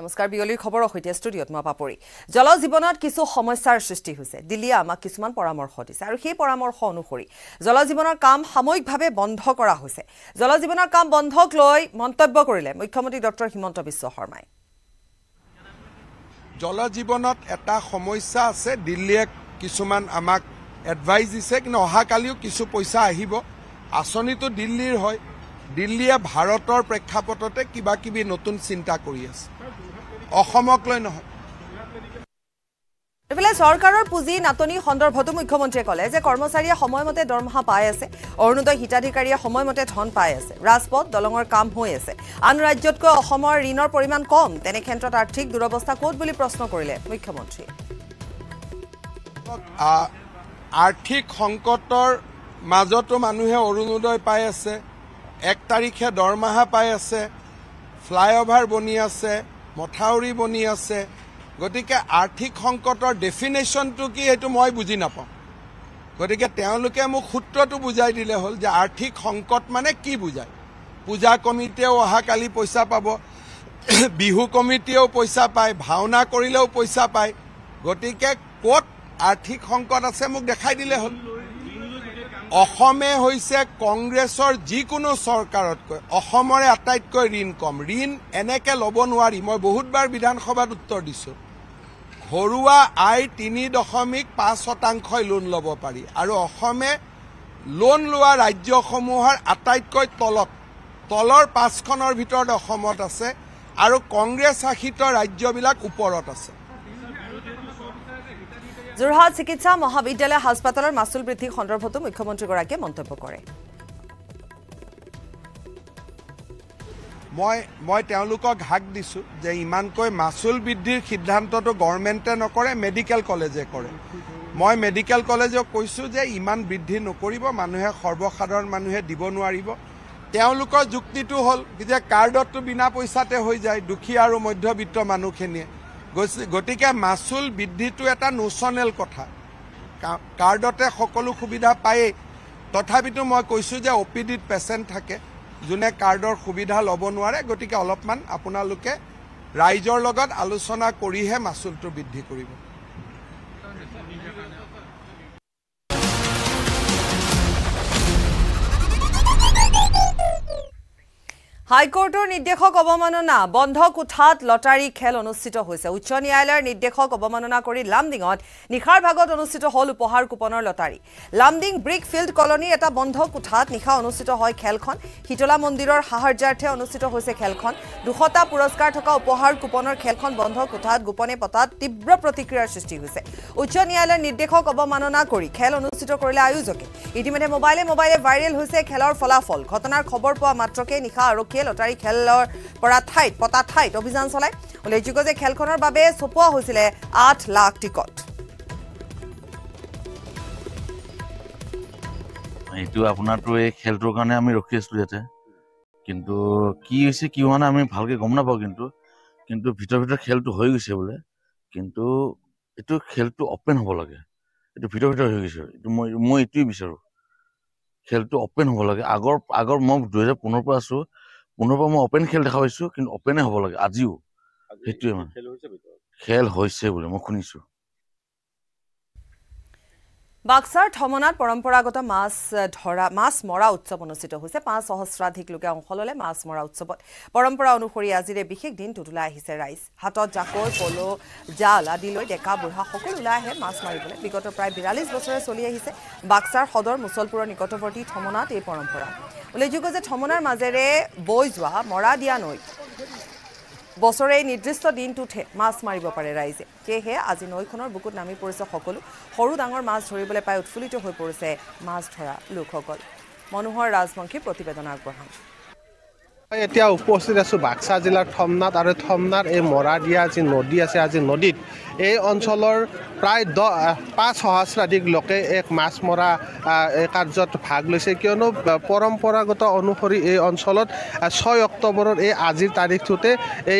নমস্কাৰ বিয়লিৰ খবৰৰ সৈতে ষ্টুডিঅ'ত মই পাপৰি জল জীৱনত কিছু সমস্যাৰ সৃষ্টি হৈছে দিল্লীয়ে আমাক কিছুমান পৰামৰ্শ দিছে আৰু সেই পৰামৰ্শ অনুসৰি জল জীৱনৰ কাম সাময়িকভাৱে বন্ধ কৰা হৈছে জল জীৱনৰ কাম বন্ধক লৈ মন্তব্য কৰিলে মুখ্যমন্ত্ৰী ডক্টৰ হিমন্ত বিশ্ব শৰ্মাই জল জীৱনত এটা সমস্যা আছে দিল্লীয়ে কিছুমান আমাক এডভাইচ দিছে কিন্তু অহাকালিও কিছু পইচা আহিব আঁচনিটো দিল্লীৰ হয় দিল্লীয়ে ভাৰতৰ প্ৰেক্ষাপততে কিবা কিবি নতুন চিন্তা কৰি আছে অসমক লৈ নহয় এইফালে চৰকাৰৰ পুঁজি নাটনি সন্দৰ্ভতো মুখ্যমন্ত্ৰীয়ে ক'লে যে কৰ্মচাৰীয়ে সময়মতে দৰমহা পাই আছে অৰুণোদয় হিতাধিকাৰীয়ে সময়মতে ধন পাই আছে ৰাজপথ দলঙৰ কাম হৈ আছে আন ৰাজ্যতকৈ অসমৰ ঋণৰ পৰিমাণ কম তেনে ক্ষেত্ৰত আৰ্থিক দুৰৱস্থা ক'ত বুলি প্ৰশ্ন কৰিলে মুখ্যমন্ত্ৰীয়ে আৰ্থিক সংকটৰ মাজতো মানুহে অৰুণোদয় পাই আছে এক তাৰিখে দৰমহা পাই আছে ফ্লাইঅভাৰ বনি আছে মথাউৰি বনি আছে গতিকে আৰ্থিক সংকটৰ ডেফিনেশ্যনটো কি সেইটো মই বুজি নাপাওঁ গতিকে তেওঁলোকে মোক সূত্ৰটো বুজাই দিলে হ'ল যে আৰ্থিক সংকট মানে কি বুজায় পূজা কমিটিয়েও অহাকালি পইচা পাব বিহু কমিটিয়েও পইচা পায় ভাওনা কৰিলেও পইচা পায় গতিকে ক'ত আৰ্থিক সংকট আছে মোক দেখাই দিলে হ'ল অসমে হৈছে কংগ্ৰেছৰ যিকোনো চৰকাৰতকৈ অসমৰে আটাইতকৈ ঋণ কম ঋণ এনেকৈ ল'ব নোৱাৰি মই বহুতবাৰ বিধানসভাত উত্তৰ দিছোঁ ঘৰুৱা আয় তিনি দশমিক পাঁচ শতাংশই লোন ল'ব পাৰি আৰু অসমে লোন লোৱা ৰাজ্যসমূহৰ আটাইতকৈ তলত তলৰ পাঁচখনৰ ভিতৰত অসমত আছে আৰু কংগ্ৰেছ শাসিত ৰাজ্যবিলাক ওপৰত আছে যোৰহাট চিকিৎসা মহাবিদ্যালয় হাস্পাতালৰ মাচুল বৃদ্ধি সন্দৰ্ভতো মুখ্যমন্ত্ৰীগৰাকীয়ে মন্তব্য কৰে মই মই তেওঁলোকক হাক দিছোঁ যে ইমানকৈ মাচুল বৃদ্ধিৰ সিদ্ধান্তটো গভৰ্ণমেণ্টে নকৰে মেডিকেল কলেজে কৰে মই মেডিকেল কলেজক কৈছোঁ যে ইমান বৃদ্ধি নকৰিব মানুহে সৰ্বসাধাৰণ মানুহে দিব নোৱাৰিব তেওঁলোকৰ যুক্তিটো হ'ল যে কাৰ্ডততো বিনা পইচাতে হৈ যায় দুখীয়া আৰু মধ্যবিত্ত মানুহখিনিয়ে গতিকে মাচুল বৃদ্ধিটো এটা নোচনেল কথা কাৰ্ডতে সকলো সুবিধা পায়েই তথাপিতো মই কৈছোঁ যে অ পি ডিত পেচেণ্ট থাকে যোনে কাৰ্ডৰ সুবিধা ল'ব নোৱাৰে গতিকে অলপমান আপোনালোকে ৰাইজৰ লগত আলোচনা কৰিহে মাচুলটো বৃদ্ধি কৰিব হাইকোৰ্টৰ নিৰ্দেশক অৱমাননা বন্ধ কোঠাত লটাৰী খেল অনুষ্ঠিত হৈছে উচ্চ ন্যায়ালয়ৰ নিৰ্দেশক অৱমাননা কৰি লামডিঙত নিশাৰ ভাগত অনুষ্ঠিত হ'ল উপহাৰ কুপনৰ লটাৰী লামডিং ব্ৰিক ফিল্ড কলনীৰ এটা বন্ধ কোঠাত নিশা অনুষ্ঠিত হয় খেলখন শীতলা মন্দিৰৰ সাহাৰ্যাৰ্থে অনুষ্ঠিত হৈছে খেলখন দুশটা পুৰস্কাৰ থকা উপহাৰ কুপনৰ খেলখন বন্ধ কোঠাত গোপনে পতাত তীব্ৰ প্ৰতিক্ৰিয়াৰ সৃষ্টি হৈছে উচ্চ ন্যায়ালয়ৰ নিৰ্দেশক অৱমাননা কৰি খেল অনুষ্ঠিত কৰিলে আয়োজকে ইতিমধ্যে মোবাইলে মোবাইলে ভাইৰেল হৈছে খেলৰ ফলাফল ঘটনাৰ খবৰ পোৱা মাত্ৰকে নিশা আৰক্ষী পাৰ্কে লটাৰী খেলৰ পৰা ঠাইত পতা ঠাইত অভিযান চলায় উল্লেখযোগ্য যে খেলখনৰ বাবে চপোৱা হৈছিলে আঠ লাখ টিকট এইটো আপোনাৰতো এই খেলটোৰ কাৰণে আমি ৰখি আছিলোঁ ইয়াতে কিন্তু কি হৈছে কি হোৱা নাই আমি ভালকৈ গম নাপাওঁ কিন্তু কিন্তু ভিতৰ ভিতৰত খেলটো হৈ গৈছে বোলে কিন্তু এইটো খেলটো অপেন হ'ব লাগে এইটো ভিতৰ ভিতৰত হৈ গৈছে এইটো মই মই এইটোৱেই বিচাৰোঁ খেলটো অপেন হ'ব লাগে আগৰ আগৰ মই দুহেজাৰ পোন্ধৰৰ পৰা আছোঁ পুনৰ পৰা মই অপেন খেল দেখা পাইছো কিন্তু অপেনে হব লাগে আজিও সেইটোৱে মানে খেল হৈছে বুলি মই শুনিছো বাক্সাৰ থমনাত পৰম্পৰাগত মাছ ধৰা মাছ মৰা উৎসৱ অনুষ্ঠিত হৈছে পাঁচ সহস্ৰাধিক লোকে অংশ ল'লে মাছ মৰা উৎসৱত পৰম্পৰা অনুসৰি আজিৰে বিশেষ দিনটোত ওলাই আহিছে ৰাইজ হাতত জাকৈ পল' জাল আদি লৈ ডেকা বুঢ়া সকলো ওলাই আহে মাছ মাৰিবলৈ বিগত প্ৰায় বিৰাল্লিছ বছৰে চলি আহিছে বাক্সাৰ সদৰ মুছলপুৰৰ নিকটৱৰ্তী থমনাত এই পৰম্পৰা উল্লেখযোগ্য যে থমনাৰ মাজেৰে বৈ যোৱা মৰা দিয়া নৈ বছৰে নিৰ্দিষ্ট দিনটোতহে মাছ মাৰিব পাৰে ৰাইজে সেয়েহে আজি নৈখনৰ বুকুত নামি পৰিছে সকলো সৰু ডাঙৰ মাছ ধৰিবলৈ পাই উৎফুল্লিত হৈ পৰিছে মাছ ধৰা লোকসকল মনোহৰ ৰাজবংশী প্ৰতিবেদন আগবঢ়াম এতিয়া উপস্থিত আছোঁ বাক্সা জিলাৰ থমনাত আৰু থমনাৰ এই মৰা দিয়া যি নদী আছে আজি নদীত এই অঞ্চলৰ প্ৰায় দহ পাঁচ সহস্ৰাধিক লোকে এক মাছ মৰা কাৰ্যত ভাগ লৈছে কিয়নো পৰম্পৰাগত অনুসৰি এই অঞ্চলত ছয় অক্টোবৰৰ এই আজিৰ তাৰিখটোতে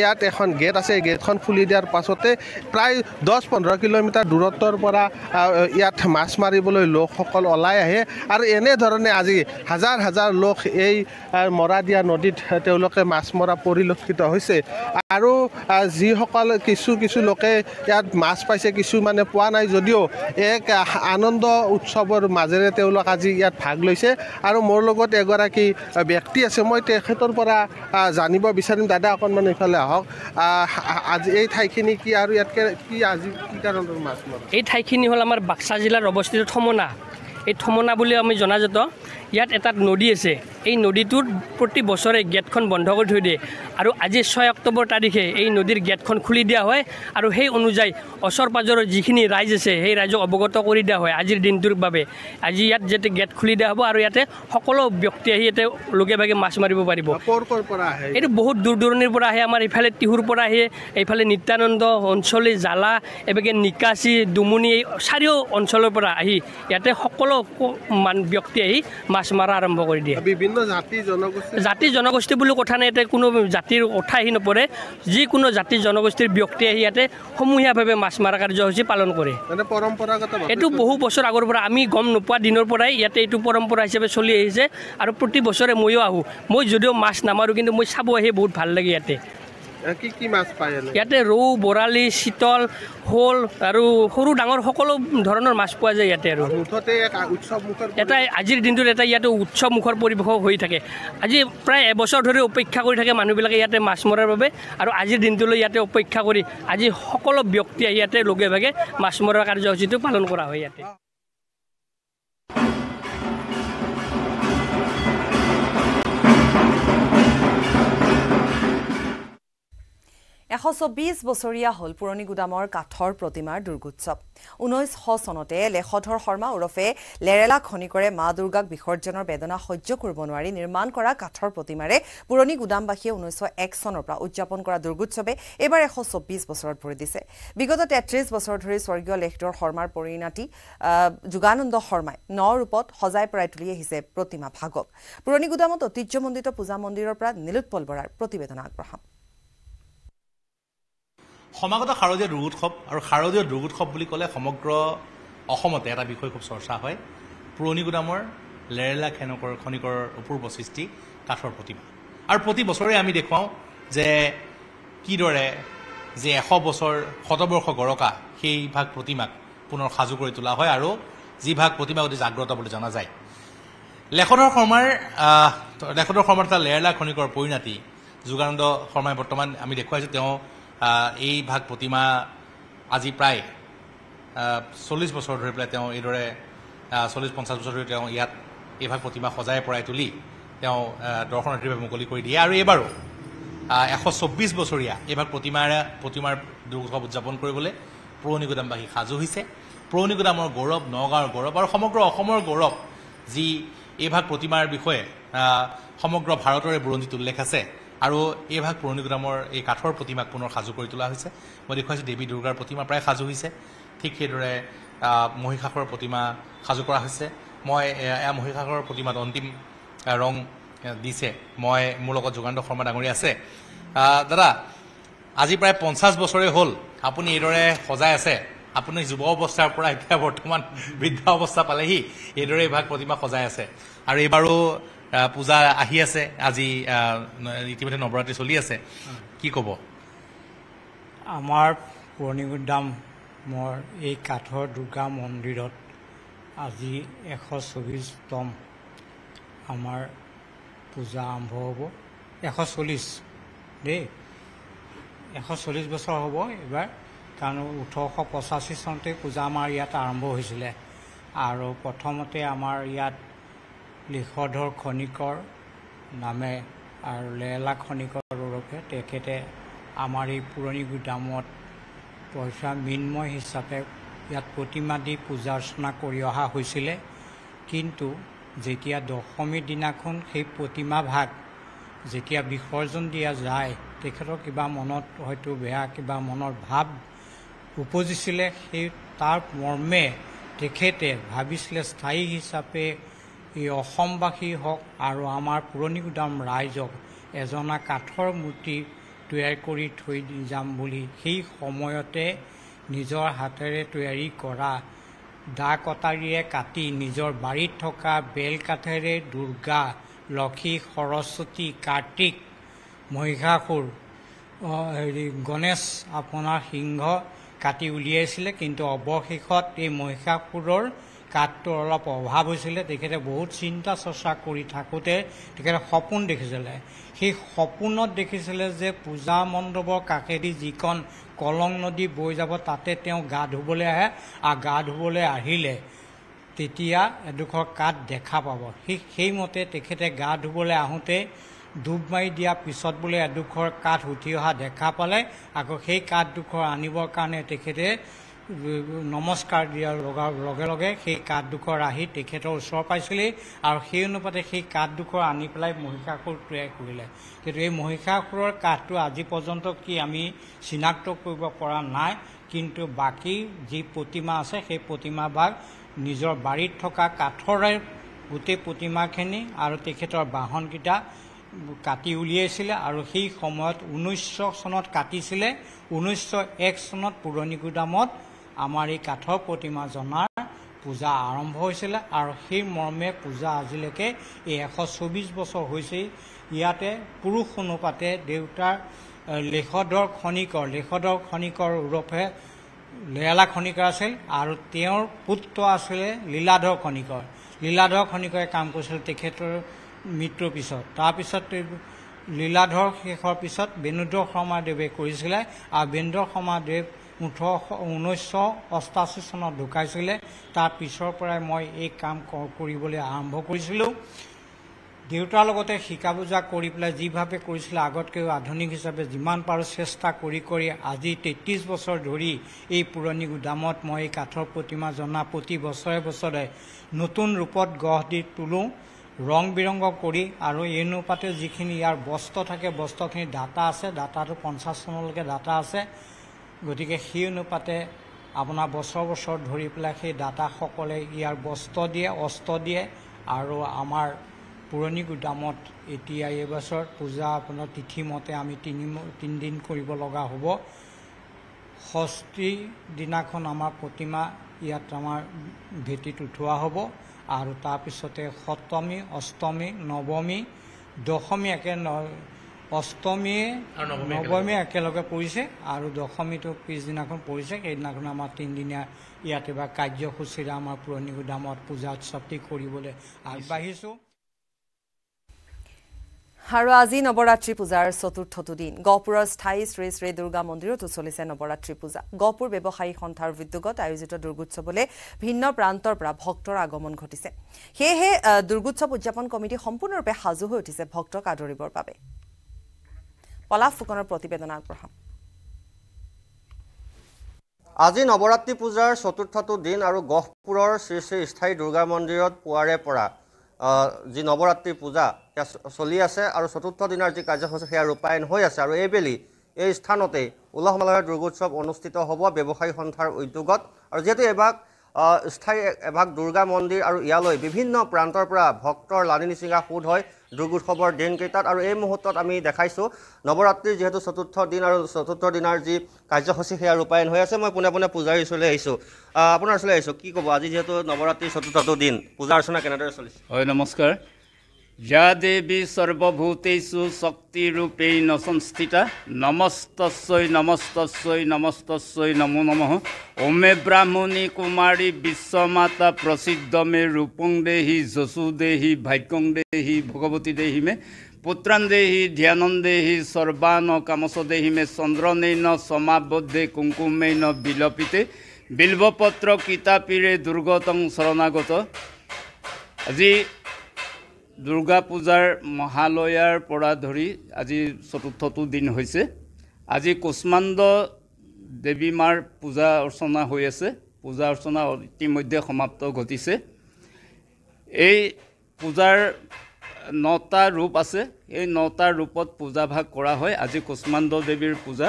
ইয়াত এখন গেট আছে এই গেটখন খুলি দিয়াৰ পাছতে প্ৰায় দহ পোন্ধৰ কিলোমিটাৰ দূৰত্বৰ পৰা ইয়াত মাছ মাৰিবলৈ লোকসকল ওলাই আহে আৰু এনেধৰণে আজি হাজাৰ হাজাৰ লোক এই মৰা দিয়া নদীত তেওঁলোকে মাছ মৰা পৰিলক্ষিত হৈছে আৰু যিসকল কিছু কিছু লোকে ইয়াত মাছ পাইছে কিছুমানে পোৱা নাই যদিও এক আনন্দ উৎসৱৰ মাজেৰে তেওঁলোক আজি ইয়াত ভাগ লৈছে আৰু মোৰ লগত এগৰাকী ব্যক্তি আছে মই তেখেতৰ পৰা জানিব বিচাৰিম দাদা অকণমান এইফালে আহক আজি এই ঠাইখিনি কি আৰু ইয়াত কি আজি কি কাৰণৰ মাছ মৰা এই ঠাইখিনি হ'ল আমাৰ বাক্সা জিলাৰ অৱস্থিত থমনা এই থমনা বুলি আমি জনাজাত ইয়াত এটা নদী আছে এই নদীটোত প্ৰতি বছৰে গেটখন বন্ধ কৰি থৈ দিয়ে আৰু আজি ছয় অক্টোবৰ তাৰিখে এই নদীৰ গেটখন খুলি দিয়া হয় আৰু সেই অনুযায়ী ওচৰ পাজৰৰ যিখিনি ৰাইজ আছে সেই ৰাইজক অৱগত কৰি দিয়া হয় আজিৰ দিনটোৰ বাবে আজি ইয়াত যাতে গেট খুলি দিয়া হ'ব আৰু ইয়াতে সকলো ব্যক্তি আহি ইয়াতে লগে ভাগে মাছ মাৰিব পাৰিব এইটো বহুত দূৰ দূৰণিৰ পৰা আহে আমাৰ ইফালে টিহুৰ পৰা আহে এইফালে নিত্যানন্দ অঞ্চলী জ্বালা এভাগে নিকাচি দুমুনি এই চাৰিও অঞ্চলৰ পৰা আহি ইয়াতে সকলো মান ব্যক্তি আহি মাছ মৰা আৰম্ভ কৰি দিয়ে বিভিন্ন জাতি জনগোষ্ঠী জাতি জনগোষ্ঠী বুলি কথা নাই ইয়াতে কোনো জাতিৰ কথা আহি নপৰে যিকোনো জাতি জনগোষ্ঠীৰ ব্যক্তিয়ে আহি ইয়াতে সমূহীয়াভাৱে মাছ মৰা কাৰ্যসূচী পালন কৰে পৰম্পৰাগত এইটো বহু বছৰ আগৰ পৰা আমি গম নোপোৱা দিনৰ পৰাই ইয়াতে এইটো পৰম্পৰা হিচাপে চলি আহিছে আৰু প্ৰতি বছৰে ময়ো আহোঁ মই যদিও মাছ নামাৰোঁ কিন্তু মই চাব আহি বহুত ভাল লাগে ইয়াতে কি কি মাছ পায় ইয়াতে ৰৌ বৰালি চিতল শল আৰু সৰু ডাঙৰ সকলো ধৰণৰ মাছ পোৱা যায় ইয়াতে আৰু মুঠতে উৎসৱ এটা আজিৰ দিনটোত এটা ইয়াতে উৎসৱ মুখৰ পৰিৱেশক হৈ থাকে আজি প্ৰায় এবছৰ ধৰি অপেক্ষা কৰি থাকে মানুহবিলাকে ইয়াতে মাছ মৰাৰ বাবে আৰু আজিৰ দিনটোলৈ ইয়াতে অপেক্ষা কৰি আজি সকলো ব্যক্তিয়ে ইয়াতে লগে ভাগে মাছ মৰাৰ কাৰ্যসূচীটো পালন কৰা হয় ইয়াতে এশ চৌবিশ বছৰীয়া হ'ল পুৰণি গোদামৰ কাঠৰ প্ৰতিমাৰ দুৰ্গোৎসৱ ঊনৈছশ চনতে লেখধৰ শৰ্মা ওৰফে লেৰেলা খনিকৰে মা দুৰ্গাক বিসৰ্জনৰ বেদনা সহ্য কৰিব নোৱাৰি নিৰ্মাণ কৰা কাঠৰ প্ৰতিমাৰে পুৰণি গোদামবাসীয়ে ঊনৈছশ এক চনৰ পৰা উদযাপন কৰা দুৰ্গোৎসৱে এইবাৰ এশ চৌব্বিছ বছৰত ভৰি দিছে বিগত তেত্ৰিছ বছৰ ধৰি স্বৰ্গীয় লেখধৰ শৰ্মাৰ পৰিণাতি যোগানন্দ শৰ্মাই ন ৰূপত সজাই পৰাই তুলি আহিছে প্ৰতিমা ভাগক পুৰণি গোদামত ঐতিহ্যমণ্ডিত পূজা মন্দিৰৰ পৰা নীলোৎপল বৰাৰ প্ৰতিবেদন আগবঢ়াম সমাগত শাৰদীয় দুৰ্গোৎসৱ আৰু শাৰদীয় দুৰ্গোৎসৱ বুলি ক'লে সমগ্ৰ অসমতে এটা বিষয় খুব চৰ্চা হয় পুৰণি গুদামৰ লেৰেলা খেনকৰ খনিকৰ অপূৰ্ব সৃষ্টি কাঠৰ প্ৰতিমা আৰু প্ৰতি বছৰে আমি দেখুৱাওঁ যে কিদৰে যে এশ বছৰ শতবৰ্ষ গৰকা সেইভাগ প্ৰতিমাক পুনৰ সাজু কৰি তোলা হয় আৰু যিভাগ প্ৰতিমা অতি জাগ্ৰত বুলি জনা যায় লেখধৰ শৰ্মাৰ লেখধৰ শৰ্মাৰ এটা লেৰেলা খনিকৰ পৰিণতি যোগানন্দ শৰ্মাই বৰ্তমান আমি দেখুৱাইছোঁ তেওঁ এই ভাগ প্ৰতিমা আজি প্ৰায় চল্লিছ বছৰ ধৰি পেলাই তেওঁ এইদৰে চল্লিছ পঞ্চাছ বছৰ ধৰি তেওঁ ইয়াত এইভাগ প্ৰতিমা সজাই পৰাই তুলি তেওঁ দৰ্শনাৰ্থীৰ বাবে মুকলি কৰি দিয়ে আৰু এইবাৰো এশ চৌব্বিছ বছৰীয়া এইভাগ প্ৰতিমাৰে প্ৰতিমাৰ দুৰ্গোৎসৱ উদযাপন কৰিবলৈ পুৰণি গোদামবাসী সাজু হৈছে পুৰণি গোদামৰ গৌৰৱ নগাঁৱৰ গৌৰৱ আৰু সমগ্ৰ অসমৰ গৌৰৱ যি এইভাগ প্ৰতিমাৰ বিষয়ে সমগ্ৰ ভাৰতৰে বুৰঞ্জীত উল্লেখ আছে আৰু এইভাগ পুৰণি গোদামৰ এই কাঠৰ প্ৰতিমাক পুনৰ সাজু কৰি তোলা হৈছে মই দেখুৱাইছোঁ দেৱী দুৰ্গাৰ প্ৰতিমা প্ৰায় সাজু হৈছে ঠিক সেইদৰে মহিষাসৰ প্ৰতিমা সাজু কৰা হৈছে মই এয়া মহিষাসৰ প্ৰতিমাত অন্তিম ৰং দিছে মই মোৰ লগত যোগান্ত শৰ্মা ডাঙৰীয়া আছে দাদা আজি প্ৰায় পঞ্চাছ বছৰে হ'ল আপুনি এইদৰে সজাই আছে আপুনি যুৱ অৱস্থাৰ পৰা এতিয়া বৰ্তমান বৃদ্ধা অৱস্থা পালেহি এইদৰে এইভাগ প্ৰতিমা সজাই আছে আৰু এইবাৰো পূজা আহি আছে আজি ইতিমধ্যে নৱৰাত্ৰি চলি আছে কি ক'ব আমাৰ পুৰণি গুদামৰ এই কাঠৰ দুৰ্গা মন্দিৰত আজি এশ চল্লিছতম আমাৰ পূজা আৰম্ভ হ'ব এশ চল্লিছ দেই এশ চল্লিছ বছৰ হ'ব এইবাৰ কাৰণ ওঠৰশ পঁচাশী চনতে পূজা আমাৰ ইয়াত আৰম্ভ হৈছিলে আৰু প্ৰথমতে আমাৰ ইয়াত লিখধৰ খনিকৰ নামে আৰু লেলা খনিকৰ ওৰফে তেখেতে আমাৰ এই পুৰণি গোদামত পইচা মৃন্ময় হিচাপে ইয়াত প্ৰতিমা দি পূজা অৰ্চনা কৰি অহা হৈছিলে কিন্তু যেতিয়া দশমী দিনাখন সেই প্ৰতিমা ভাগ যেতিয়া বিসৰ্জন দিয়া যায় তেখেতৰ কিবা মনত হয়তো বেয়া কিবা মনৰ ভাৱ উপজিছিলে সেই তাৰ মৰ্মে তেখেতে ভাবিছিলে স্থায়ী হিচাপে এই অসমবাসী হওক আৰু আমাৰ পুৰণি গুদাম ৰাইজক এজনা কাঠৰ মূৰ্তি তৈয়াৰ কৰি থৈ যাম বুলি সেই সময়তে নিজৰ হাতেৰে তৈয়াৰী কৰা দা কটাৰীয়ে কাটি নিজৰ বাৰীত থকা বেল কাঠেৰে দুৰ্গা লক্ষী সৰস্বতী কাৰ্তিক মহিষাসুৰ হেৰি গণেশ আপোনাৰ সিংহ কাটি উলিয়াইছিলে কিন্তু অৱশেষত এই মহিষাসুৰৰ কাঠটোৰ অলপ অভাৱ হৈছিলে তেখেতে বহুত চিন্তা চৰ্চা কৰি থাকোঁতে তেখেতে সপোন দেখিছিলে সেই সপোনত দেখিছিলে যে পূজা মণ্ডপৰ কাষেদি যিখন কলং নদী বৈ যাব তাতে তেওঁ গা ধুবলৈ আহে আৰু গা ধুবলৈ আহিলে তেতিয়া এডোখৰ কাঠ দেখা পাব সেই সেইমতে তেখেতে গা ধুবলৈ আহোঁতে ডুব মাৰি দিয়াৰ পিছত বোলে এডোখৰ কাঠ উঠি অহা দেখা পালে আকৌ সেই কাঠডোখৰ আনিবৰ কাৰণে তেখেতে নমস্কাৰ দিয়াৰ লগাৰ লগে লগে সেই কাঠডোখৰ আহি তেখেতৰ ওচৰ পাইছিলেই আৰু সেই অনুপাতে সেই কাঠডোখৰ আনি পেলাই মহিষাসুৰ তৈয়াৰ কৰিলে কিন্তু এই মহিষাসুৰৰ কাঠটো আজি পৰ্যন্ত কি আমি চিনাক্ত কৰিব পৰা নাই কিন্তু বাকী যি প্ৰতিমা আছে সেই প্ৰতিমাভাগ নিজৰ বাৰীত থকা কাঠৰে গোটেই প্ৰতিমাখিনি আৰু তেখেতৰ বাহনকেইটা কাটি উলিয়াইছিলে আৰু সেই সময়ত ঊনৈছশ চনত কাটিছিলে ঊনৈছশ এক চনত পুৰণি গুদামত আমাৰ এই কাঠৰ প্ৰতিমা জনাৰ পূজা আৰম্ভ হৈছিলে আৰু সেই মৰ্মে পূজা আজিলৈকে এই এশ চৌব্বিছ বছৰ হৈছেই ইয়াতে পুৰুষ অনুপাতে দেউতাৰ লেখধৰ খনিকৰ লেখদৰ খনিকৰ ওৰফে লেয়ালা খনিকৰ আছিল আৰু তেওঁৰ পুত্ৰ আছিলে লীলাধৰ খনিকৰ লীলাধৰ খনিকৰে কাম কৰিছিল তেখেতৰ মৃত্যুৰ পিছত তাৰপিছত লীলাধৰ শেষৰ পিছত বেণুধৰ শৰ্মাদেৱে কৰিছিলে আৰু বেণুধৰ শৰ্মাদেৱ ওঠৰশ ঊনৈছশ অষ্টাশী চনত ঢুকাইছিলে তাৰ পিছৰ পৰাই মই এই কাম কৰিবলৈ আৰম্ভ কৰিছিলোঁ দেউতাৰ লগতে শিকা বুজা কৰি পেলাই যিভাৱে কৰিছিলে আগতকৈও আধুনিক হিচাপে যিমান পাৰোঁ চেষ্টা কৰি কৰি আজি তেত্ৰিছ বছৰ ধৰি এই পুৰণি গুদামত মই এই কাঠৰ প্ৰতিমা জনা প্ৰতি বছৰে বছৰে নতুন ৰূপত গঢ় দি তোলোঁ ৰং বিৰংগ কৰি আৰু এই অনুপাতে যিখিনি ইয়াৰ বস্ত্ৰ থাকে বস্ত্ৰখিনি ডাটা আছে ডাটাটো পঞ্চাছ চনলৈকে ডাটা আছে গতিকে সেই অনুপাতে আপোনাৰ বছৰ বছৰ ধৰি পেলাই সেই দাতাসকলে ইয়াৰ বস্ত্ৰ দিয়ে অস্ত্ৰ দিয়ে আৰু আমাৰ পুৰণি গুদামত এতিয়া এইবছৰ পূজা আপোনাৰ তিথিমতে আমি তিনি তিনিদিন কৰিব লগা হ'ব ষষ্ঠী দিনাখন আমাৰ প্ৰতিমা ইয়াত আমাৰ ভেটিত উঠোৱা হ'ব আৰু তাৰপিছতে সপ্তমী অষ্টমী নৱমী দশমী একে অষ্টমীয়ে নৱমী একেলগে পৰিছে আৰু দশমীটো পিছদিনাখন পৰিছে সেইদিনাখন আমাৰ তিনিদিনীয়া ইয়াতে বা কাৰ্যসূচীৰে আমাৰ পুৰণি গোদামত পূজা উৎসৱটি কৰিবলৈ আগবাঢ়িছোঁ আৰু আজি নৱৰাত্ৰি পূজাৰ চতুৰ্থটো দিন গহপুৰৰ স্থায়ী শ্ৰী শ্ৰী দুৰ্গা মন্দিৰতো চলিছে নৱৰাত্ৰি পূজা গহপুৰ ব্যৱসায়ী সন্থাৰ উদ্যোগত আয়োজিত দুৰ্গোৎসৱলৈ ভিন্ন প্ৰান্তৰ পৰা ভক্তৰ আগমন ঘটিছে সেয়েহে দুৰ্গোৎসৱ উদযাপন কমিটি সম্পূৰ্ণৰূপে সাজু হৈ উঠিছে ভক্তক আদৰিবৰ বাবে পলাশ ফুকনৰ প্ৰতিবেদন আগবঢ়াম আজি নৱৰাত্ৰি পূজাৰ চতুৰ্থটো দিন আৰু গহপুৰৰ শ্ৰী শ্ৰী স্থায়ী দুৰ্গা মন্দিৰত পুৱাৰে পৰা যি নৱৰাত্ৰি পূজা সেয়া চলি আছে আৰু চতুৰ্থ দিনাৰ যি কাৰ্যসূচী সেয়া ৰূপায়ণ হৈ আছে আৰু এইবেলি এই স্থানতেই উলহ মালহৰ দুৰ্গোৎসৱ অনুষ্ঠিত হ'ব ব্যৱসায়ী সন্থাৰ উদ্যোগত আৰু যিহেতু এভাগ স্থায়ী এভাগ দুৰ্গা মন্দিৰ আৰু ইয়ালৈ বিভিন্ন প্ৰান্তৰ পৰা ভক্তৰ লানি নিচিঙা সোধ হয় দুৰ্গোৎসৱৰ দিনকেইটাত আৰু এই মুহূৰ্তত আমি দেখাইছোঁ নৱৰাত্ৰিৰ যিহেতু চতুৰ্থ দিন আৰু চতুৰ্থ দিনাৰ যি কাৰ্যসূচী সেয়া ৰূপায়ণ হৈ আছে মই পোনে পোনে পূজাৰ ওচৰলৈ আহিছোঁ আপোনাৰ ওচৰলৈ আহিছোঁ কি ক'ব আজি যিহেতু নৱৰাত্ৰিৰ চতুৰ্থটো দিন পূজা অৰ্চনা কেনেদৰে চলিছে হয় নমস্কাৰ যা দেৱী সৰ্বভূতেষু শক্তিৰূপেই ন সংস্থিতা নমস্তৈ নমস্তৈ নমস্তৈ নমো নম ওমে ব্ৰাহ্মণী কুমাৰী বিশ্বমাতা প্ৰসিদ্ধ মে ৰূপং দেহি যশু দেহি ভাগ্যং দেহি ভগৱতী দেহি মে পুত্ৰাণ দেহি ধ্যানন দেহী সৰ্বান কামচ দেহি মে চন্দ্ৰনৈন সমাবদ্ধে ন বিলপিতে বিল্বপত্ৰ কিতাপীৰে দুৰ্গতং শৰণাগত আজি দুৰ্গা পূজাৰ মহালয়াৰ পৰা ধৰি আজি চতুৰ্থটো দিন হৈছে আজি কুষ্মাণ্ড দেৱী মাৰ পূজা অৰ্চনা হৈ আছে পূজা অৰ্চনা ইতিমধ্যে সমাপ্ত ঘটিছে এই পূজাৰ নটা ৰূপ আছে এই নটা ৰূপত পূজা ভাগ কৰা হয় আজি কুষ্মাণ্ড দেৱীৰ পূজা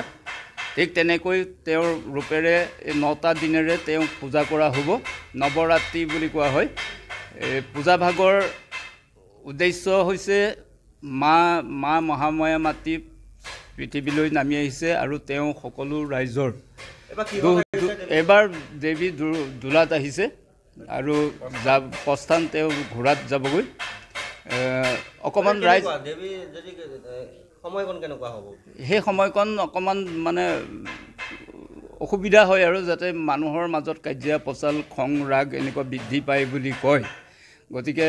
ঠিক তেনেকৈ তেওঁৰ ৰূপেৰে এই নটা দিনেৰে তেওঁক পূজা কৰা হ'ব নৱৰাত্ৰি বুলি কোৱা হয় পূজা ভাগৰ উদ্দেশ্য হৈছে মা মা মহাময়া মাতৃ পৃথিৱীলৈ নামি আহিছে আৰু তেওঁ সকলো ৰাইজৰ এবাৰ দেৱী দোলাত আহিছে আৰু যা প্ৰস্থান তেওঁ ঘোঁৰাত যাবগৈ অকণমান ৰাইজ সেই সময়কণ অকণমান মানে অসুবিধা হয় আৰু যাতে মানুহৰ মাজত কাজিয়া পচাল খং ৰাগ এনেকুৱা বৃদ্ধি পায় বুলি কয় গতিকে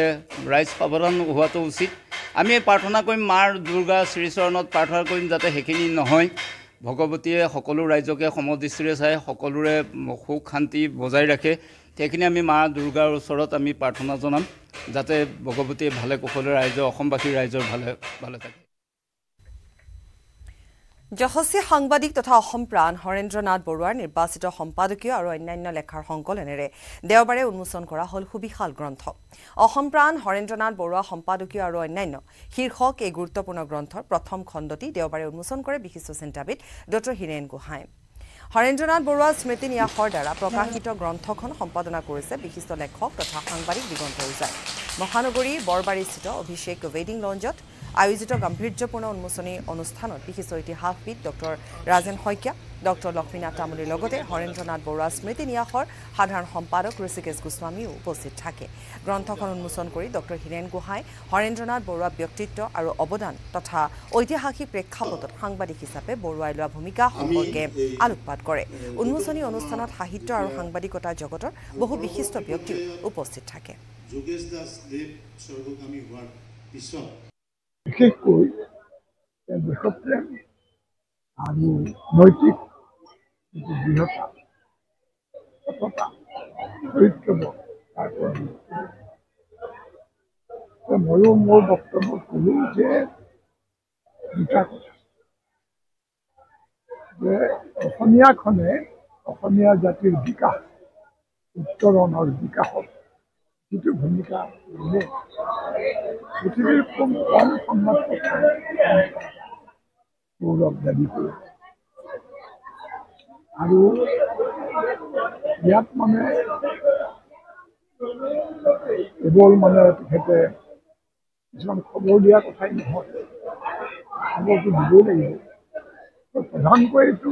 ৰাইজ সাৱধান হোৱাটো উচিত আমি প্ৰাৰ্থনা কৰিম মাৰ দুৰ্গা শ্ৰীচৰণত প্ৰাৰ্থনা কৰিম যাতে সেইখিনি নহয় ভগৱতীয়ে সকলো ৰাইজকে সমদৃষ্টিৰে চাই সকলোৰে সুখ শান্তি বজাই ৰাখে সেইখিনি আমি মা দুৰ্গাৰ ওচৰত আমি প্ৰাৰ্থনা জনাম যাতে ভগৱতীয়ে ভালে কুশলে ৰাইজৰ অসমবাসী ৰাইজৰ ভালে ভালে থাকে যশস্বী সাংবাদিক তথা অসম প্ৰাণ হৰেন্দ্ৰ নাথ বৰুৱাৰ নিৰ্বাচিত সম্পাদকীয় আৰু অন্যান্য লেখাৰ সংকলনেৰে দেওবাৰে উন্মোচন কৰা হ'ল সুবিশাল গ্ৰন্থ অসম প্ৰাণ হৰেন্দ্ৰ নাথ বৰুৱা সম্পাদকীয় আৰু অন্যান্য শীৰ্ষক এই গুৰুত্বপূৰ্ণ গ্ৰন্থৰ প্ৰথম খণ্ডটি দেওবাৰে উন্মোচন কৰে বিশিষ্ট চিন্তাবিদ ডঃ হীৰেণ গোহাঁই হৰেন্দ্ৰনাথ বৰুৱাৰ স্মৃতি ন্যাসৰ দ্বাৰা প্ৰকাশিত গ্ৰন্থখন সম্পাদনা কৰিছে বিশিষ্ট লেখক তথা সাংবাদিক দিগন্ত ওজাই মহানগৰী বৰবাৰীস্থিত অভিষেক ৱেডিং লঞ্জত আয়োজিত গাম্ভীৰ্যপূৰ্ণ উন্মোচনী অনুষ্ঠানত বিশিষ্ট ইতিহাসবিদ ডক্টৰ ৰাজেন শইকীয়া ডক্টৰ লক্ষ্মীনাথ তামুলীৰ লগতে হৰেন্দ্ৰনাথ বৰুৱাৰ স্মৃতি ন্যাসৰ সাধাৰণ সম্পাদক ঋষিকেশ গোস্বামীও উপস্থিত থাকে গ্ৰন্থখন উন্মোচন কৰি ডক্টৰ হীৰেণ গোহাঁই হৰেন্দ্ৰনাথ বৰুৱাৰ ব্যক্তিত্ব আৰু অৱদান তথা ঐতিহাসিক প্ৰেক্ষাপটত সাংবাদিক হিচাপে বৰুৱাই লোৱা ভূমিকা সম্পৰ্কে আলোকপাত কৰে উন্মোচনী অনুষ্ঠানত সাহিত্য আৰু সাংবাদিকতা জগতৰ বহু বিশিষ্ট ব্যক্তিও উপস্থিত থাকে বিশেষকৈ দেশপ্ৰেম আৰু নৈতিক ময়ো মোৰ বক্তব্য কলো যে দুটা কথা যে অসমীয়াখনে অসমীয়া জাতিৰ বিকাশ উত্তৰণৰ বিকাশত যিটো ভূমিকা ল'লে পৃথিৱীৰ কম কম সংবাদ গৌৰৱ দাবী কৰিছে केवल मानते किसान खबर दिया कथा नबर तो दी लगे तो प्रधानक उठी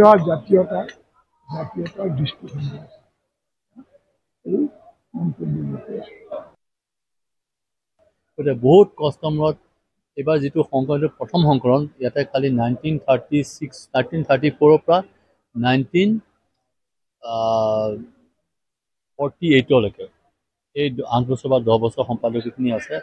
अहर जतियता जतियतार दृष्टिभंगी बहुत कष्ट এইবাৰ যিটো শংকৰদেৱ প্ৰথম সংকৰণ ইয়াতে কালি nineteen thirty six nineteen thirty ফ'ৰৰ পৰা নাইনটিন ফৰ্টি এইটলৈকে এই আঠ বছৰ বা দহ বছৰ সম্পাদকখিনি আছে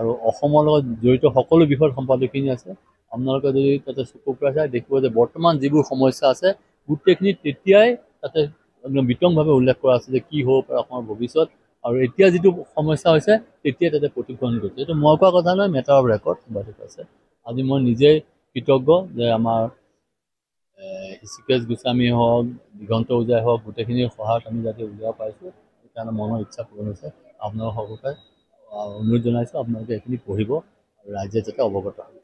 আৰু অসমৰ লগত জড়িত সকলো বিষয়ৰ সম্পাদকখিনি আছে আপোনালোকে যদি তাতে চকু পৰা চাই দেখিব যে বৰ্তমান যিবোৰ সমস্যা আছে গোটেইখিনি তেতিয়াই তাতে একদম বিতংভাৱে উল্লেখ কৰা আছে যে কি হ'ব পাৰে অসমৰ ভৱিষ্যত আৰু এতিয়া যিটো সমস্যা হৈছে তেতিয়া তাতে প্ৰতিফলন কৰিছে এইটো মই কোৱা কথা নহয় মেটাৰ অফ ৰেকৰ্ড কিবা ঠিক আছে আজি মই নিজেই কৃতজ্ঞ যে আমাৰ ঋষিকেশ গোস্বামী হওক দিগন্ত ওজাই হওক গোটেইখিনি সহায়ত আমি যাতে উলিয়াব পাৰিছোঁ সেইকাৰণে মনৰ ইচ্ছা পূৰণ হৈছে আপোনালোক সকলোকে অনুৰোধ জনাইছোঁ আপোনালোকে এইখিনি পঢ়িব আৰু ৰাইজে যাতে অৱগত হ'ব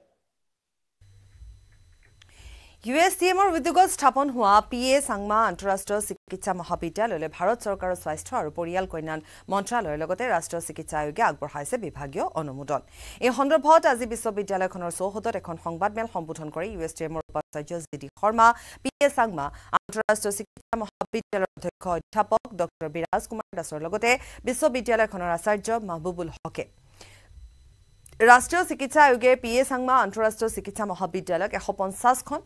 ইউ এছ টি এমৰ উদ্যোগত স্থাপন হোৱা পি এ চাংমা আন্তঃৰাষ্ট্ৰীয় চিকিৎসা মহাবিদ্যালয়লৈ ভাৰত চৰকাৰৰ স্বাস্থ্য আৰু পৰিয়াল কল্যাণ মন্ত্ৰালয়ৰ লগতে ৰাষ্ট্ৰীয় চিকিৎসা আয়োগে আগবঢ়াইছে বিভাগীয় অনুমোদন এই সন্দৰ্ভত আজি বিশ্ববিদ্যালয়খনৰ চৌহদত এখন সংবাদমেল সম্বোধন কৰি ইউ এছ টি এমৰ উপাচাৰ্য G D Sharma P A Changma আন্তঃৰাষ্ট্ৰীয় চিকিৎসা মহাবিদ্যালয়ৰ অধ্যক্ষ অধ্যাপক ডঃ বিৰাজ কুমাৰ দাসৰ লগতে বিশ্ববিদ্যালয়খনৰ আচাৰ্য মাহবুবুল হকে ৰাষ্ট্ৰীয় চিকিৎসা আয়োগে পি এ চাংমা আন্তঃৰাষ্ট্ৰীয় চিকিৎসা মহাবিদ্যালয়ক এশ পঞ্চাছখন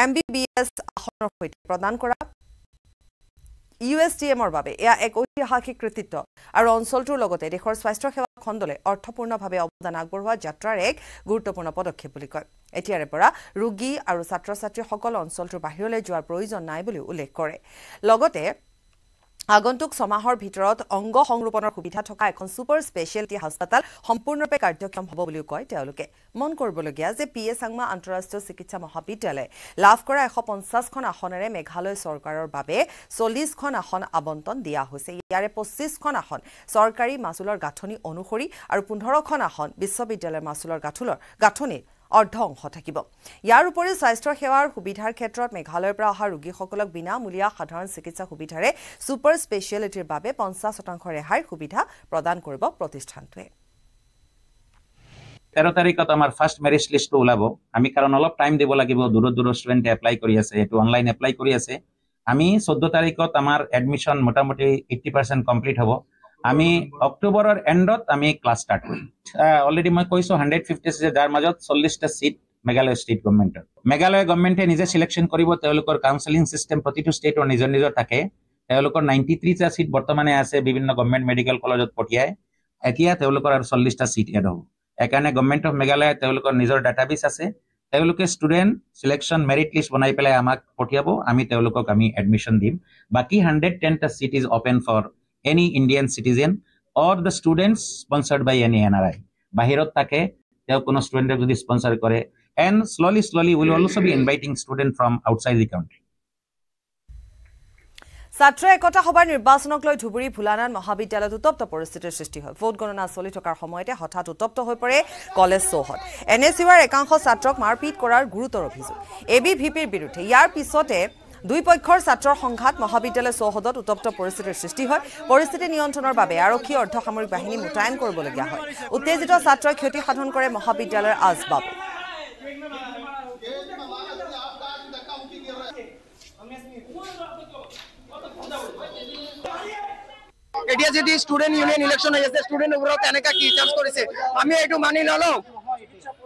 MBBS আহৰ হৈতে প্ৰদান কৰা USDMৰ বাবে ইয়া এক ঐতিহাসিক কৃতিত্ব আৰু অঞ্চলটোৰ লগতে দেশৰ স্বাস্থ্য সেৱা খণ্ডলৈ অৰ্থপূৰ্ণভাৱে অৱদান আগবঢ়োৱা যাত্ৰাৰ এক গুৰুত্বপূৰ্ণ পদক্ষেপ বুলি কয় এতিয়াৰে পৰা ৰোগী আৰু ছাত্ৰ ছাত্ৰীসকল অঞ্চলটোৰ বাহিৰলৈ যোৱাৰ প্ৰয়োজন নাই বুলি উল্লেখ কৰে লগতে আগন্তুক ছমাহৰ ভিতৰত অংগ সংৰোপণৰ সুবিধা থকা এখন ছুপাৰ স্পেচিয়েলিটি হাস্পাতাল সম্পূৰ্ণৰূপে কাৰ্যক্ষম হ'ব বুলিও কয় তেওঁলোকে মন কৰিবলগীয়া যে পি এ চাংমা আন্তঃৰাষ্ট্ৰীয় চিকিৎসা মহাবিদ্যালয়ে লাভ কৰা এশ পঞ্চাছখন আসনেৰে মেঘালয় চৰকাৰৰ বাবে চল্লিছখন আসন আবণ্টন দিয়া হৈছে ইয়াৰে পঁচিছখন আসন চৰকাৰী মাচুলৰ গাঁথনি অনুসৰি আৰু পোন্ধৰখন আসন বিশ্ববিদ্যালয়ৰ মাচুলৰ গাঁথুলৰ গাঁথনিৰ অৰ্ধ অংশ থাকিব ইয়াৰ উপৰিও স্বাস্থ্যসেৱাৰ সুবিধাৰ ক্ষেত্ৰত মেঘালয়ৰ পৰা অহা ৰোগীসকলক বিনামূলীয়া সাধাৰণ চিকিৎসা সুবিধাৰে ছুপাৰ স্পেচিয়েলিটিৰ বাবে পঞ্চাছ শতাংশ ৰেহাইৰ সুবিধা প্ৰদান কৰিব প্ৰতিষ্ঠানটোৱে তেৰ তাৰিখত আমাৰ ফাৰ্ষ্ট মেৰিজ লিষ্টটো ওলাব আমি কাৰণ অলপ টাইম দিব লাগিব দূৰত দূৰৰ ষ্টুডেণ্টে এপ্লাই কৰি আছে এইটো অনলাইন এপ্লাই কৰি আছে আমি চৈধ্য তাৰিখত আমাৰ এডমিশ্যন মোটামুটি এইটটি পাৰ্চেণ্ট কমপ্লিট হ'ব আমি অক্টোবৰৰ এণ্ডত আমি ক্লাছ ষ্টাৰ্ট কৰিম অলৰেডি মই কৈছোঁ হাণ্ড্ৰেড ফিফটি যাৰ মাজত চল্লিছটা চিট মেঘালয় ষ্টেট গভৰ্ণমেণ্টৰ মেঘালয় গভৰ্ণমেণ্টে নিজে চিলেকশ্যন কৰিব তেওঁলোকৰ কাউন্সেলিং চিষ্টেম প্ৰতিটো ষ্টেটৰ নিজৰ নিজৰ থাকে তেওঁলোকৰ নাইণ্টি থ্ৰীটা চিট বৰ্তমানে আছে বিভিন্ন গভৰ্ণমেণ্ট মেডিকেল কলেজত পঠিয়াই এতিয়া তেওঁলোকৰ আৰু চল্লিছটা চিট এড হ'ব সেইকাৰণে গভৰ্ণমেণ্ট অফ মেঘালয় তেওঁলোকৰ নিজৰ ডাটা বেছ আছে তেওঁলোকে ষ্টুডেণ্ট চিলেকশ্যন মেৰিট লিষ্ট বনাই পেলাই আমাক পঠিয়াব আমি তেওঁলোকক আমি এডমিশ্যন দিম বাকী হাণ্ড্ৰেড টেনটা seat is open for any Indian citizen or the students sponsored by any N R I বাহিৰত থাকে তেওঁ কোনো ষ্টুডেণ্টক যদি স্পনচাৰ কৰে and solely solely will also' be inviting student from outside the country ছাত্ৰ একতা সভাৰ নিৰ্বাচনক লৈ ধুবুৰী ভোলানাথ মহাবিদ্যালয়ত উত্তপ্ত পৰিস্থিতিৰ সৃষ্টি হয় ভোট গণনা চলি থকাৰ সময়তে হঠাৎ উত্তপ্ত হৈ পৰে কলেজ চৌহদ এন এছ ইউৰ একাংশ ছাত্ৰক মাৰপিট কৰাৰ গুৰুতৰ অভিযোগ এ বি ভি পিৰ বিৰুদ্ধে ইয়াৰ পিছতে পক্ষৰ ছাত্ৰৰ সংঘাত মহাবিদ্যালয় চৌহদত উত্তপ্ত পৰিস্থিতিৰ সৃষ্টি হয় পৰিস্থিতি নিয়ন্ত্ৰণৰ বাবে আৰক্ষী অৰ্ধসামৰিক বাহিনী মোতায়েন কৰিবলগীয়া হয় উত্তেজিত ছাত্ৰই ক্ষতি সাধন কৰে মহাবিদ্যালয়ৰ আচবাব এতিয়া যদি ষ্টুডেণ্ট ইউনিয়ন ইলেকশ্যন হৈ আছে ষ্টুডেণ্টবোৰক কেনেকৈ কি চাৰ্জ কৰিছে আমি এইটো মানি নলওঁ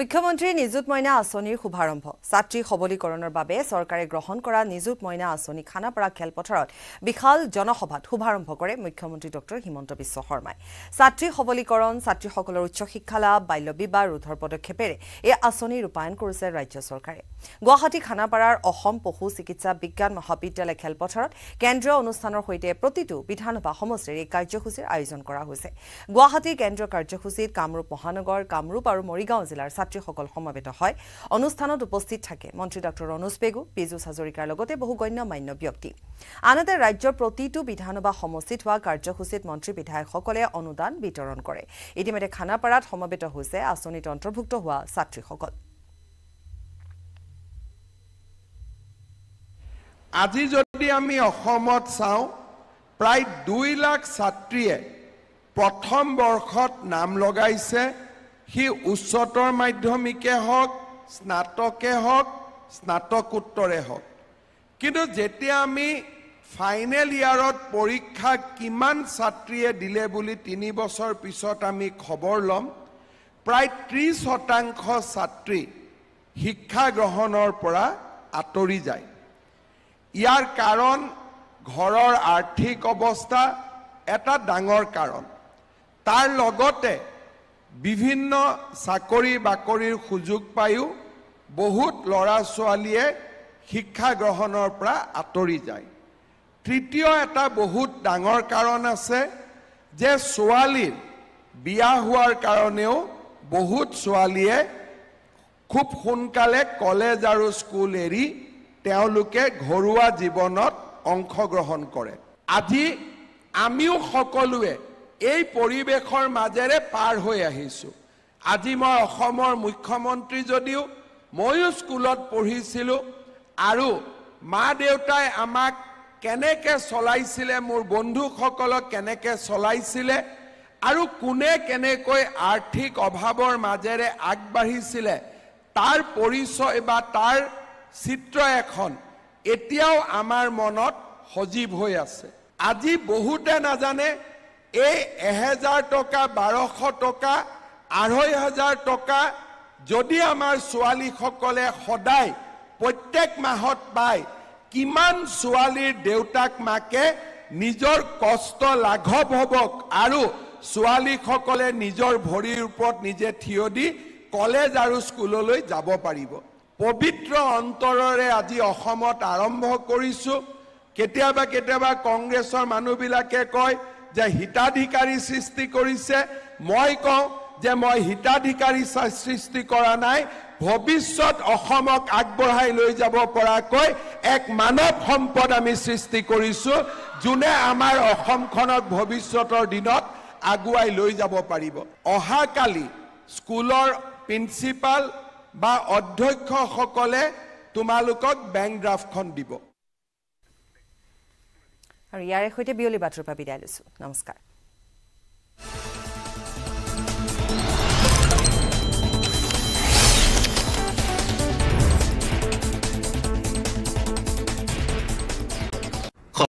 মুখ্যমন্ত্ৰী নিযুত মইনা আঁচনিৰ শুভাৰম্ভ ছাত্ৰী সবলীকৰণৰ বাবে চৰকাৰে গ্ৰহণ কৰা নিযুত মইনা আঁচনি খানাপাৰা খেলপথাৰত বিশাল জনসভাত শুভাৰম্ভ কৰে মুখ্যমন্ত্ৰী ডঃ হিমন্ত বিশ্ব শৰ্মাই ছাত্ৰী সবলীকৰণ ছাত্ৰীসকলৰ উচ্চ শিক্ষা লাভ বাল্য বিবাহ ৰোধৰ পদক্ষেপেৰে এই আঁচনি ৰূপায়ণ কৰিছে ৰাজ্য চৰকাৰে গুৱাহাটী খানাপাৰাৰ অসম পশু চিকিৎসা বিজ্ঞান মহাবিদ্যালয় খেলপথাৰত কেন্দ্ৰীয় অনুষ্ঠানৰ সৈতে প্ৰতিটো বিধানসভা সমষ্টিৰ এই কাৰ্যসূচীৰ আয়োজন কৰা হৈছে গুৱাহাটী কেন্দ্ৰীয় কাৰ্যসূচীত কামৰূপ মহানগৰ কামৰূপ আৰু মৰিগাঁও জিলাৰ ছাত্ৰীসকল সমবেত হয় অনুষ্ঠানত উপস্থিত থাকে মন্ত্ৰী ডঃ অনুজ পেগু পীযুষ হাজৰিকাৰ লগতে বহু গণ্য মান্য ব্যক্তি আনহাতে ৰাজ্যৰ প্ৰতিটো বিধানসভা সমষ্টিত হোৱা কাৰ্যসূচীত মন্ত্ৰী বিধায়কসকলে অনুদান বিতৰণ কৰে ইতিমধ্যে খানাপাৰাত সমবেত হৈছে আঁচনিত অন্তৰ্ভুক্ত হোৱা ছাত্ৰীসকল আজি যদি আমি অসমত চাওঁ প্ৰায় দুই লাখ ছাত্ৰীয়ে প্ৰথম বৰ্ষত নাম লগাইছে সি উচ্চতৰ মাধ্যমিকে হওক স্নাতকে হওক স্নাতকোত্তৰে হওক কিন্তু যেতিয়া আমি ফাইনেল ইয়াৰত পৰীক্ষা কিমান ছাত্ৰীয়ে দিলে বুলি তিনি বছৰ পিছত আমি খবৰ ল'ম প্ৰায় ত্ৰিছ শতাংশ ছাত্ৰী শিক্ষা গ্ৰহণৰ পৰা আঁতৰি যায় ইয়াৰ কাৰণ ঘৰৰ আৰ্থিক অৱস্থা এটা ডাঙৰ কাৰণ তাৰ লগতে বিভিন্ন চাকৰি বাকৰিৰ সুযোগ পায়ো বহুত ল'ৰা ছোৱালীয়ে শিক্ষা গ্ৰহণৰ পৰা আঁতৰি যায় তৃতীয় এটা বহুত ডাঙৰ কাৰণ আছে যে ছোৱালীৰ বিয়া হোৱাৰ কাৰণেও বহুত ছোৱালীয়ে খুব সোনকালে কলেজ আৰু স্কুল এৰি তেওঁলোকে ঘৰুৱা জীৱনত অংশগ্ৰহণ কৰে আজি আমিও সকলোৱে এই পৰিৱেশৰ মাজেৰে পাৰ হৈ আহিছোঁ আজি মই অসমৰ মুখ্যমন্ত্ৰী যদিও ময়ো স্কুলত পঢ়িছিলোঁ আৰু মা দেউতাই আমাক কেনেকৈ চলাইছিলে মোৰ বন্ধুসকলক কেনেকৈ চলাইছিলে আৰু কোনে কেনেকৈ আৰ্থিক অভাৱৰ মাজেৰে আগবাঢ়িছিলে তাৰ পৰিচয় বা তাৰ চিত্ৰ এখন এতিয়াও আমাৰ মনত সজীৱ হৈ আছে আজি বহুতে নাজানে এই এহেজাৰ টকা বাৰশ টকা আঢ়ৈ হাজাৰ টকা যদি আমাৰ ছোৱালীসকলে সদায় প্ৰত্যেক মাহত পায় কিমান ছোৱালীৰ দেউতাক মাকে নিজৰ কষ্ট লাঘৱ হ'ব আৰু ছোৱালীসকলে নিজৰ ভৰিৰ ওপৰত নিজে থিয় দি কলেজ আৰু স্কুললৈ যাব পাৰিব পবিত্ৰ অন্তৰৰে আজি অসমত আৰম্ভ কৰিছোঁ কেতিয়াবা কেতিয়াবা কংগ্ৰেছৰ মানুহবিলাকে কয় যে হিতাধিকাৰী সৃষ্টি কৰিছে মই কওঁ যে মই হিতাধিকাৰী সৃষ্টি কৰা নাই ভৱিষ্যত অসমক আগবঢ়াই লৈ যাব পৰাকৈ এক মানৱ সম্পদ আমি সৃষ্টি কৰিছোঁ যোনে আমাৰ অসমখনক ভৱিষ্যতৰ দিনত আগুৱাই লৈ যাব পাৰিব অহাকালি স্কুলৰ প্ৰিন্সিপাল বা অধ্যক্ষসকলে তোমালোকক বেংক ড্ৰাফ্টখন দিব আৰু ইয়াৰে সৈতে বিয়লি বাতৰিৰ পৰা বিদায় লৈছোঁ নমস্কাৰ